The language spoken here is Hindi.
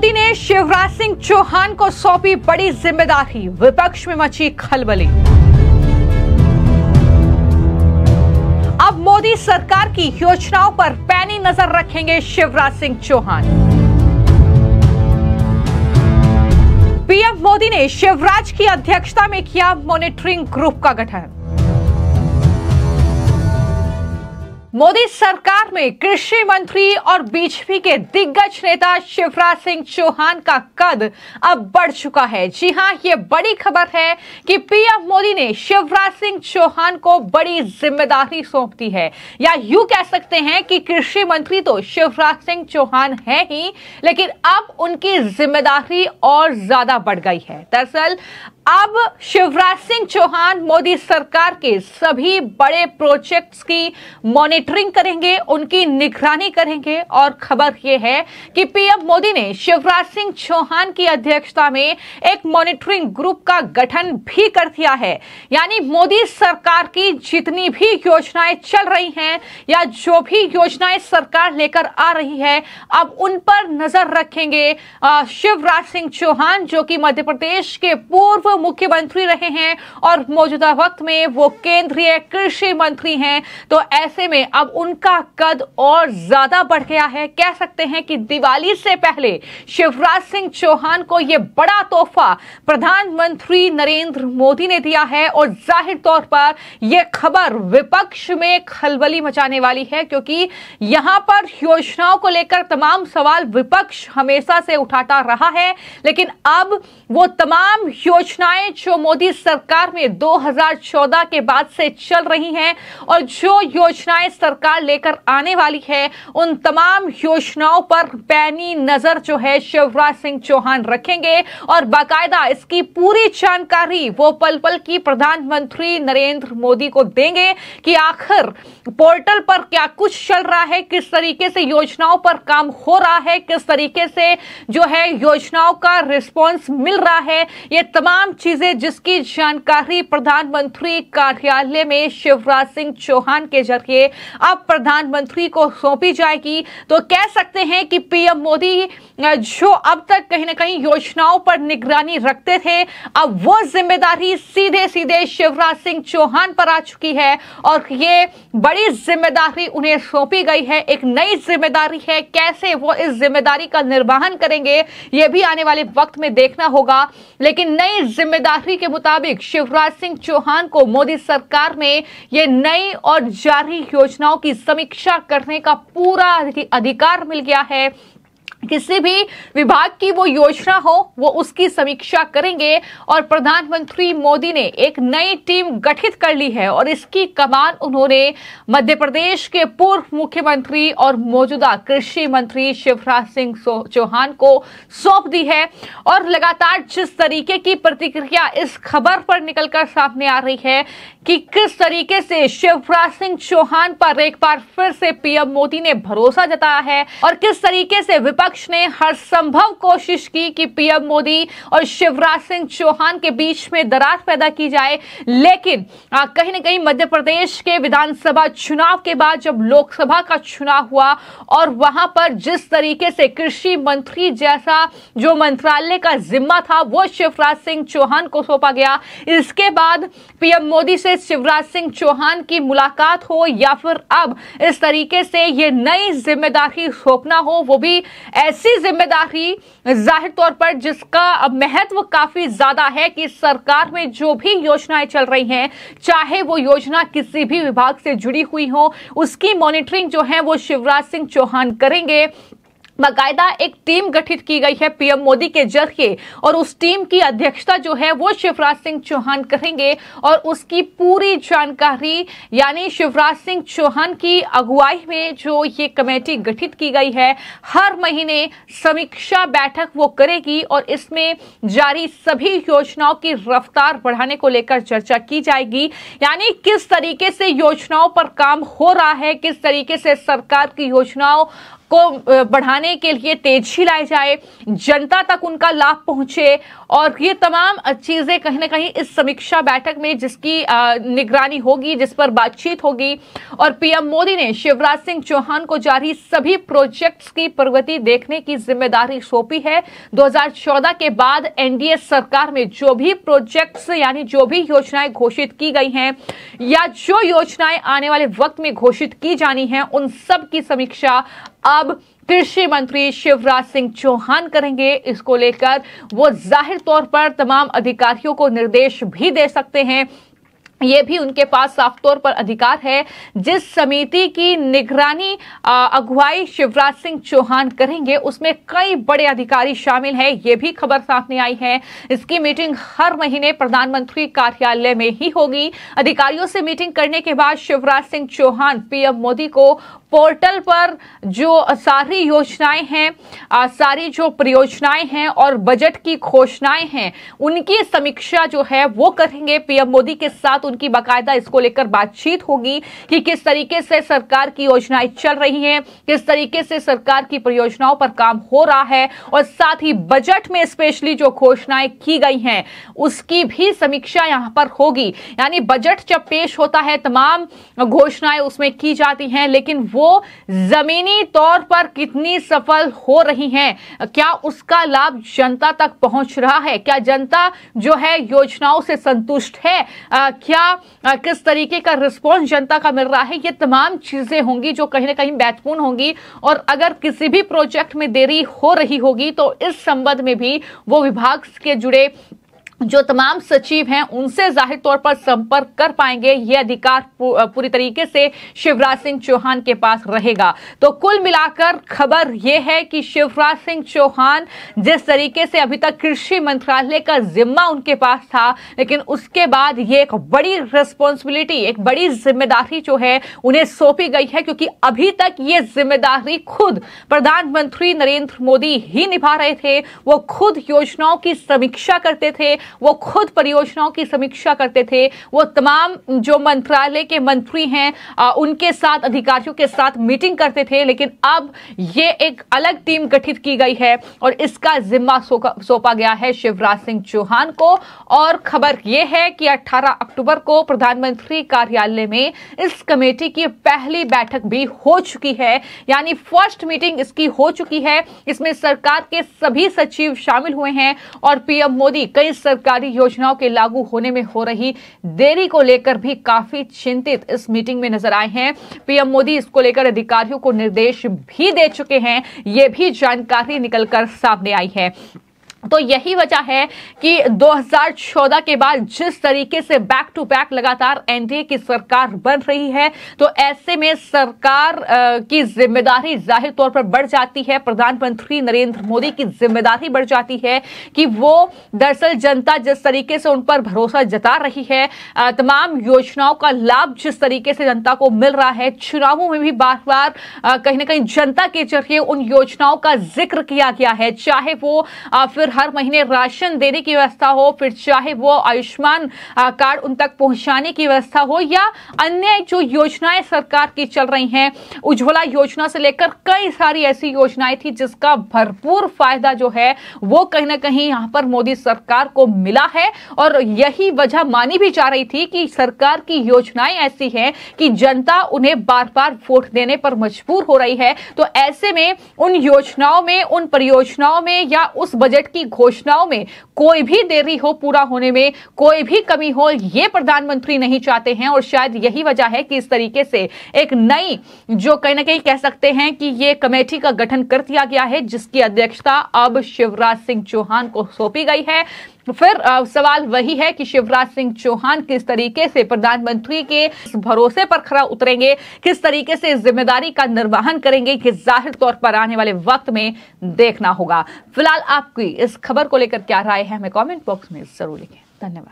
मोदी ने शिवराज सिंह चौहान को सौंपी बड़ी जिम्मेदारी विपक्ष में मची खलबली अब मोदी सरकार की योजनाओं पर पैनी नजर रखेंगे शिवराज सिंह चौहान पीएम मोदी ने शिवराज की अध्यक्षता में किया मॉनिटरिंग ग्रुप का गठन मोदी सरकार में कृषि मंत्री और बीजेपी के दिग्गज नेता शिवराज सिंह चौहान का कद अब बढ़ चुका है जी हां ये बड़ी खबर है कि पीएम मोदी ने शिवराज सिंह चौहान को बड़ी जिम्मेदारी सौंप दी है या यू कह सकते हैं कि कृषि मंत्री तो शिवराज सिंह चौहान है ही लेकिन अब उनकी जिम्मेदारी और ज्यादा बढ़ गई है दरअसल अब शिवराज सिंह चौहान मोदी सरकार के सभी बड़े प्रोजेक्ट्स की मॉनिटरिंग करेंगे उनकी निगरानी करेंगे और खबर यह है कि पीएम मोदी ने शिवराज सिंह चौहान की अध्यक्षता में एक मॉनिटरिंग ग्रुप का गठन भी कर दिया है यानी मोदी सरकार की जितनी भी योजनाएं चल रही हैं या जो भी योजनाएं सरकार लेकर आ रही है अब उन पर नजर रखेंगे शिवराज सिंह चौहान जो कि मध्य प्रदेश के पूर्व मुख्यमंत्री रहे हैं और मौजूदा वक्त में वो केंद्रीय कृषि मंत्री हैं तो ऐसे में अब उनका कद और ज्यादा बढ़ गया है कह सकते हैं कि दिवाली से पहले शिवराज सिंह चौहान को यह बड़ा तोहफा प्रधानमंत्री नरेंद्र मोदी ने दिया है और जाहिर तौर पर यह खबर विपक्ष में खलबली मचाने वाली है क्योंकि यहां पर योजनाओं को लेकर तमाम सवाल विपक्ष हमेशा से उठाता रहा है लेकिन अब वो तमाम योजना योजनाएं जो मोदी सरकार में 2014 के बाद से चल रही हैं और जो योजनाएं सरकार लेकर आने वाली है उन तमाम योजनाओं पर पैनी नजर जो है शिवराज सिंह चौहान रखेंगे और बाकायदा इसकी पूरी जानकारी वो पल पल की प्रधानमंत्री नरेंद्र मोदी को देंगे कि आखिर पोर्टल पर क्या कुछ चल रहा है किस तरीके से योजनाओं पर काम हो रहा है किस तरीके से जो है योजनाओं का रिस्पॉन्स मिल रहा है ये तमाम तमाम चीजें जिसकी जानकारी प्रधानमंत्री कार्यालय में शिवराज सिंह चौहान के जरिए अब प्रधानमंत्री को सौंपी जाएगी तो कह सकते हैं कि पीएम मोदी जो अब तक कहीं ना कहीं योजनाओं पर निगरानी रखते थे अब वो जिम्मेदारी सीधे सीधे शिवराज सिंह चौहान पर आ चुकी है और ये बड़ी जिम्मेदारी उन्हें सौंपी गई है एक नई जिम्मेदारी है कैसे वो इस जिम्मेदारी का निर्वहन करेंगे ये भी आने वाले वक्त में देखना होगा लेकिन नई जिम्मेदारी के मुताबिक शिवराज सिंह चौहान को मोदी सरकार ने ये नई और जारी योजनाओं की समीक्षा करने का पूरा अधिकार मिल गया है किसी भी विभाग की वो योजना हो वो उसकी समीक्षा करेंगे और प्रधानमंत्री मोदी ने एक नई टीम गठित कर ली है और इसकी कमान उन्होंने मध्य प्रदेश के पूर्व मुख्यमंत्री और मौजूदा कृषि मंत्री शिवराज सिंह चौहान को सौंप दी है और लगातार जिस तरीके की प्रतिक्रिया इस खबर पर निकलकर सामने आ रही है कि किस तरीके से शिवराज सिंह चौहान पर एक बार फिर से पीएम मोदी ने भरोसा जताया है और किस तरीके से विपक्ष विपक्ष ने हर संभव कोशिश की कि पीएम मोदी और शिवराज सिंह चौहान के बीच में दरार पैदा की जाए लेकिन कहीं ना कहीं मध्य प्रदेश के विधानसभा चुनाव के बाद जब लोकसभा का चुनाव हुआ और वहां पर जिस तरीके से कृषि मंत्री जैसा जो मंत्रालय का जिम्मा था वो शिवराज सिंह चौहान को सौंपा गया इसके बाद पीएम मोदी से शिवराज सिंह चौहान की मुलाकात हो या फिर अब इस तरीके से ये नई जिम्मेदारी सौंपना हो वो भी ऐसी जिम्मेदारी जाहिर तौर पर जिसका महत्व काफी ज्यादा है कि सरकार में जो भी योजनाएं चल रही हैं चाहे वो योजना किसी भी विभाग से जुड़ी हुई हो उसकी मॉनिटरिंग जो है वो शिवराज सिंह चौहान करेंगे बाकायदा एक टीम गठित की गई है पीएम मोदी के जरिए और उस टीम की अध्यक्षता जो है वो शिवराज सिंह चौहान करेंगे और उसकी पूरी जानकारी यानी शिवराज सिंह चौहान की अगुवाई में जो ये कमेटी गठित की गई है हर महीने समीक्षा बैठक वो करेगी और इसमें जारी सभी योजनाओं की रफ्तार बढ़ाने को लेकर चर्चा की जाएगी यानी किस तरीके से योजनाओं पर काम हो रहा है किस तरीके से सरकार की योजनाओं को बढ़ाने के लिए तेजी लाई जाए जनता तक उनका लाभ पहुंचे और ये तमाम चीज़ें कहीं ना कहीं इस समीक्षा बैठक में जिसकी निगरानी होगी जिस पर बातचीत होगी और पीएम मोदी ने शिवराज सिंह चौहान को जारी सभी प्रोजेक्ट्स की प्रगति देखने की जिम्मेदारी सौंपी है 2014 के बाद एनडीए सरकार में जो भी प्रोजेक्ट्स यानी जो भी योजनाएं घोषित की गई हैं या जो योजनाएं आने वाले वक्त में घोषित की जानी है उन सब की समीक्षा अब कृषि मंत्री शिवराज सिंह चौहान करेंगे इसको लेकर वो जाहिर तौर पर तमाम अधिकारियों को निर्देश भी दे सकते हैं ये भी उनके पास साफ तौर पर अधिकार है जिस समिति की निगरानी अगुवाई शिवराज सिंह चौहान करेंगे उसमें कई बड़े अधिकारी शामिल हैं ये भी खबर सामने आई है इसकी मीटिंग हर महीने प्रधानमंत्री कार्यालय में ही होगी अधिकारियों से मीटिंग करने के बाद शिवराज सिंह चौहान पीएम मोदी को पोर्टल पर जो सारी योजनाएं हैं सारी जो परियोजनाएं हैं और बजट की घोषणाएं हैं उनकी समीक्षा जो है वो करेंगे पीएम मोदी के साथ उनकी बाकायदा इसको लेकर बातचीत होगी कि किस तरीके से सरकार की योजनाएं चल रही हैं किस तरीके से सरकार की परियोजनाओं पर काम हो रहा है और साथ ही बजट में स्पेशली जो घोषणाएं की गई हैं उसकी भी समीक्षा यहां पर होगी यानी बजट जब पेश होता है तमाम घोषणाएं उसमें की जाती हैं लेकिन वो जमीनी तौर पर कितनी सफल हो रही हैं क्या उसका लाभ जनता तक पहुंच रहा है क्या जनता जो है योजनाओं से संतुष्ट है आ, क्या क्या किस तरीके का रिस्पॉन्स जनता का मिल रहा है ये तमाम चीजें होंगी जो कहीं ना कहीं महत्वपूर्ण होंगी और अगर किसी भी प्रोजेक्ट में देरी हो रही होगी तो इस संबंध में भी वो विभाग के जुड़े जो तमाम सचिव हैं उनसे जाहिर तौर पर संपर्क कर पाएंगे ये अधिकार पूरी तरीके से शिवराज सिंह चौहान के पास रहेगा तो कुल मिलाकर खबर यह है कि शिवराज सिंह चौहान जिस तरीके से अभी तक कृषि मंत्रालय का जिम्मा उनके पास था लेकिन उसके बाद ये एक बड़ी रिस्पॉन्सिबिलिटी एक बड़ी जिम्मेदारी जो है उन्हें सौंपी गई है क्योंकि अभी तक ये जिम्मेदारी खुद प्रधानमंत्री नरेंद्र मोदी ही निभा रहे थे वो खुद योजनाओं की समीक्षा करते थे वो खुद परियोजनाओं की समीक्षा करते थे वो तमाम जो मंत्रालय के मंत्री हैं उनके साथ अधिकारियों के साथ मीटिंग करते थे लेकिन अब ये एक अलग टीम गठित की गई है और इसका जिम्मा सौंपा गया है शिवराज सिंह चौहान को और खबर यह है कि 18 अक्टूबर को प्रधानमंत्री कार्यालय में इस कमेटी की पहली बैठक भी हो चुकी है यानी फर्स्ट मीटिंग इसकी हो चुकी है इसमें सरकार के सभी सचिव शामिल हुए हैं और पीएम मोदी कई सर, सरकारी योजनाओं के लागू होने में हो रही देरी को लेकर भी काफी चिंतित इस मीटिंग में नजर आए हैं पीएम मोदी इसको लेकर अधिकारियों को निर्देश भी दे चुके हैं ये भी जानकारी निकलकर सामने आई है तो यही वजह है कि 2014 के बाद जिस तरीके से बैक टू बैक लगातार एनडीए की सरकार बन रही है तो ऐसे में सरकार की जिम्मेदारी जाहिर तौर पर बढ़ जाती है प्रधानमंत्री नरेंद्र मोदी की जिम्मेदारी बढ़ जाती है कि वो दरअसल जनता जिस तरीके से उन पर भरोसा जता रही है तमाम योजनाओं का लाभ जिस तरीके से जनता को मिल रहा है चुनावों में भी बार बार कहीं ना कहीं जनता के जरिए उन योजनाओं का जिक्र किया गया है चाहे वो फिर हर महीने राशन देने की व्यवस्था हो फिर चाहे वो आयुष्मान कार्ड उन तक पहुंचाने की व्यवस्था हो या अन्य जो योजनाएं सरकार की चल रही हैं उज्ज्वला योजना से लेकर कई सारी ऐसी योजनाएं थी जिसका भरपूर फायदा जो है वो कहीं ना कहीं यहाँ पर मोदी सरकार को मिला है और यही वजह मानी भी जा रही थी कि सरकार की योजनाएं ऐसी हैं कि जनता उन्हें बार बार वोट देने पर मजबूर हो रही है तो ऐसे में उन योजनाओं में उन परियोजनाओं में या उस बजट की की घोषणाओं में कोई भी देरी हो पूरा होने में कोई भी कमी हो ये प्रधानमंत्री नहीं चाहते हैं और शायद यही वजह है कि इस तरीके से एक नई जो कहीं ना कहीं कह सकते हैं कि ये कमेटी का गठन कर दिया गया है जिसकी अध्यक्षता अब शिवराज सिंह चौहान को सौंपी गई है तो फिर सवाल वही है कि शिवराज सिंह चौहान किस तरीके से प्रधानमंत्री के भरोसे पर खरा उतरेंगे किस तरीके से जिम्मेदारी का निर्वहन करेंगे ये जाहिर तौर पर आने वाले वक्त में देखना होगा फिलहाल आपकी इस खबर को लेकर क्या राय है हमें कॉमेंट बॉक्स में जरूर लिखें धन्यवाद